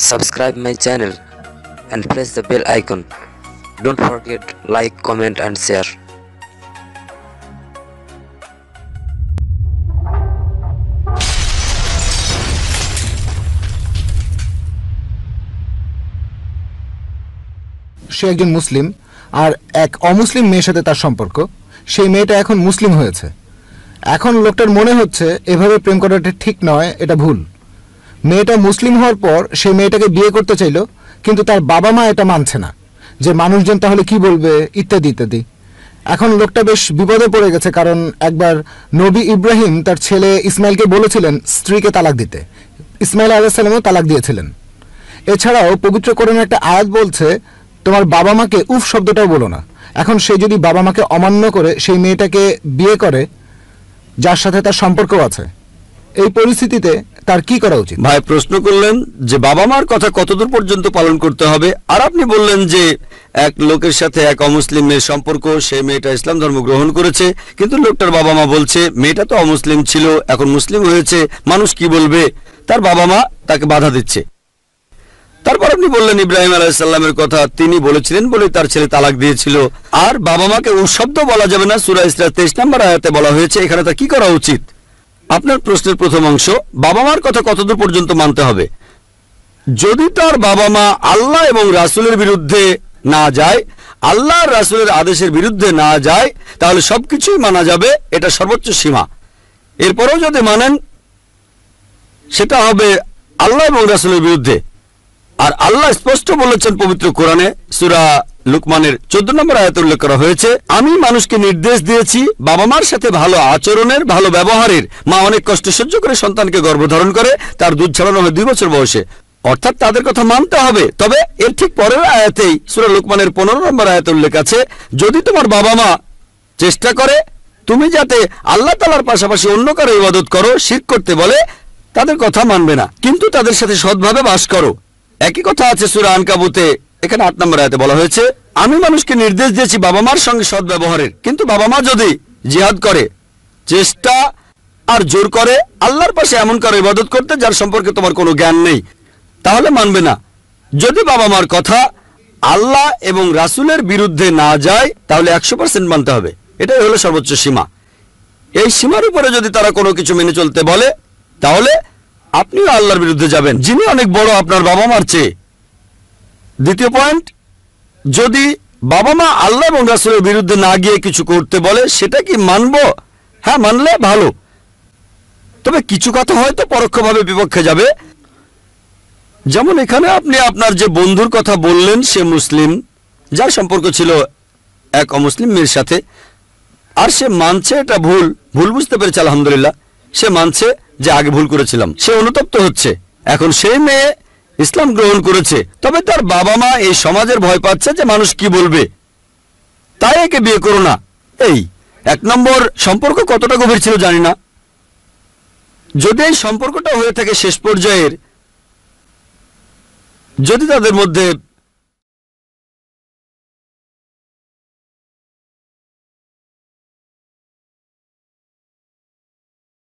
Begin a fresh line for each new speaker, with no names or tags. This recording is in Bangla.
subscribe my channel and press the bell icon don't forget like comment and share
সে একজন মুসলিম আর এক অমুসলিম মেয়ের সাথে তার সম্পর্ক সেই মেয়েটা এখন মুসলিম হয়েছে এখন লোকটার মনে হচ্ছে এভাবে প্রেম করাটা ঠিক নয় এটা ভুল মেয়েটা মুসলিম হওয়ার পর সে মেয়েটাকে বিয়ে করতে চাইল কিন্তু তার বাবা মা এটা মানছে না যে মানুষজন তাহলে কি বলবে ইত্যাদি ইত্যাদি এখন লোকটা বেশ বিপদে পড়ে গেছে কারণ একবার নবী ইব্রাহিম তার ছেলে ইসমাইলকে বলেছিলেন স্ত্রীকে তালাক দিতে ইসমাইল আলাহিসাল্লামও তালাক দিয়েছিলেন এছাড়াও পবিত্র করণের একটা আয়াত বলছে তোমার বাবা মাকে উফ শব্দটাও বলো না এখন সে যদি বাবা মাকে অমান্য করে সেই মেয়েটাকে বিয়ে করে যার সাথে তার সম্পর্ক আছে এই পরিস্থিতিতে তার কি করা উচিত ভাই প্রশ্ন
করলেন যে বাবা মার কথা কতদূর পর্যন্ত পালন করতে হবে আর আপনি বললেন যে এক লোকের সাথে এক অমুসলিম মেয়ের সম্পর্ক সে মেয়েটা ইসলাম ধর্ম গ্রহণ করেছে কিন্তু লোকটার বাবা মা বলছে মেয়েটা তো অমুসলিম ছিল এখন মুসলিম হয়েছে মানুষ কি বলবে তার বাবা মা তাকে বাধা দিচ্ছে তারপর আপনি বললেন ইব্রাহিম আলাহিসাল্লামের কথা তিনি বলেছিলেন বলে তার ছেলে তালাক দিয়েছিল আর বাবা মাকে উৎশব্দ বলা যাবে না সুরা ইসরা তেইশ নাম্বার আয়াতে বলা হয়েছে এখানে তা কি করা উচিত আপনার প্রশ্নের প্রথম অংশ বাবা মার কথা কতদূর পর্যন্ত মানতে হবে যদি তার বাবা মা আল্লাহ এবং রাসুলের বিরুদ্ধে না যায় আল্লাহ রাসুলের আদেশের বিরুদ্ধে না যায় তাহলে সব কিছুই মানা যাবে এটা সর্বোচ্চ সীমা এরপরেও যদি মানেন সেটা হবে আল্লাহ এবং রাসুলের বিরুদ্ধে আর আল্লাহ স্পষ্ট বলেছেন পবিত্র কোরআনে সুরা লুকমানের চোদ্দ নম্বর আয়াত উল্লেখ করা হয়েছে আমি মানুষকে নির্দেশ দিয়েছি বাবা মার সাথে ভালো আচরণের ভালো ব্যবহারের মা অনেক কষ্ট সহ্য করে সন্তানকে গর্ভধারণ করে তার দুধ ছাড়ানো হয় দুই বছর বয়সে অর্থাৎ তাদের কথা মানতে হবে তবে এর ঠিক পরের আয়াতেই সুরা লুকমানের পনেরো নম্বর আয়াত উল্লেখ আছে যদি তোমার বাবা মা চেষ্টা করে তুমি যাতে আল্লাহ তালার পাশাপাশি অন্য কারো ইবাদত করো শির করতে বলে তাদের কথা মানবে না কিন্তু তাদের সাথে সৎভাবে বাস করো একই কথা আছে সুরা আনকাবুতে এখানে আট নম্বর আয়াতে বলা হয়েছে আমি মানুষকে নির্দেশ দিয়েছি বাবা মার সঙ্গে সদ ব্যবহারের কিন্তু বাবা মা যদি জিহাদ করে চেষ্টা আর জোর করে আল্লাহর পাশে এমন কারো ইবাদত করতে যার সম্পর্কে তোমার কোনো জ্ঞান নেই তাহলে মানবে না যদি বাবা মার কথা আল্লাহ এবং রাসুলের বিরুদ্ধে না যায় তাহলে একশো পার্সেন্ট মানতে হবে এটাই হলো সর্বোচ্চ সীমা এই সীমার উপরে যদি তারা কোনো কিছু মেনে চলতে বলে তাহলে আপনিও আল্লাহর বিরুদ্ধে যাবেন যিনি অনেক বড় আপনার বাবা মার চেয়ে দ্বিতীয় পয়েন্ট যদি বাবা মা আল্লাহ এবং রাসুলের বিরুদ্ধে না গিয়ে কিছু করতে বলে সেটা কি মানব হ্যাঁ মানলে ভালো তবে কিছু কথা হয়তো পরোক্ষভাবে বিপক্ষে যাবে যেমন এখানে আপনি আপনার যে বন্ধুর কথা বললেন সে মুসলিম যার সম্পর্ক ছিল এক অমুসলিম মেয়ের সাথে আর সে মানছে এটা ভুল ভুল বুঝতে পেরেছে আলহামদুলিল্লাহ সে মানছে যে আগে ভুল করেছিলাম সে অনুতপ্ত হচ্ছে এখন সেই মেয়ে ইসলাম গ্রহণ করেছে তবে তার বাবা মা এই সমাজের ভয় পাচ্ছে যে মানুষ কি বলবে তাই একে বিয়ে করো না এই এক নম্বর সম্পর্ক কতটা গভীর ছিল জানি না যদি এই সম্পর্কটা হয়ে থাকে শেষ পর্যায়ের
যদি তাদের মধ্যে